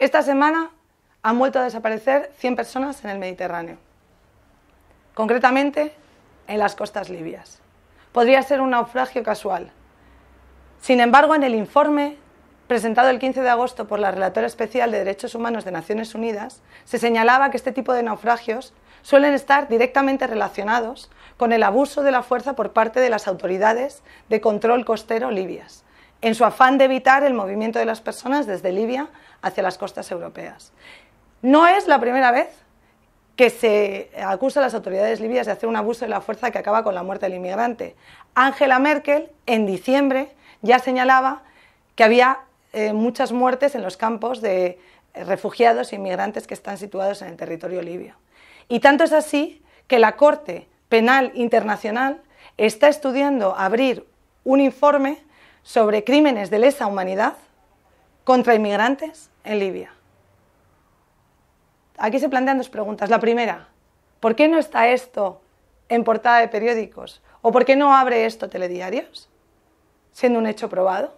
Esta semana han vuelto a desaparecer 100 personas en el Mediterráneo, concretamente en las costas libias. Podría ser un naufragio casual. Sin embargo, en el informe presentado el 15 de agosto por la Relatora Especial de Derechos Humanos de Naciones Unidas, se señalaba que este tipo de naufragios suelen estar directamente relacionados con el abuso de la fuerza por parte de las autoridades de control costero libias, en su afán de evitar el movimiento de las personas desde Libia hacia las costas europeas. No es la primera vez que se acusa a las autoridades libias de hacer un abuso de la fuerza que acaba con la muerte del inmigrante. Angela Merkel, en diciembre, ya señalaba que había eh, muchas muertes en los campos de eh, refugiados e inmigrantes que están situados en el territorio libio. Y tanto es así que la Corte Penal Internacional está estudiando abrir un informe sobre crímenes de lesa humanidad contra inmigrantes en Libia. Aquí se plantean dos preguntas. La primera, ¿por qué no está esto en portada de periódicos? ¿O por qué no abre esto telediarios? Siendo un hecho probado.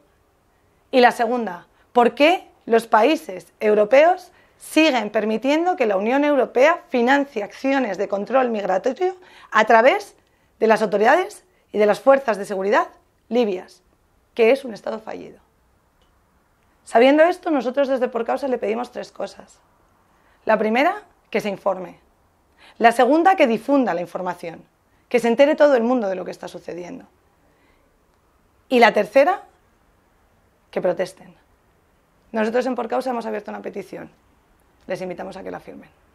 Y la segunda, ¿por qué los países europeos siguen permitiendo que la Unión Europea financie acciones de control migratorio a través de las autoridades y de las fuerzas de seguridad libias? que es un estado fallido. Sabiendo esto, nosotros desde por causa le pedimos tres cosas. La primera, que se informe. La segunda, que difunda la información, que se entere todo el mundo de lo que está sucediendo. Y la tercera, que protesten. Nosotros en por causa hemos abierto una petición. Les invitamos a que la firmen.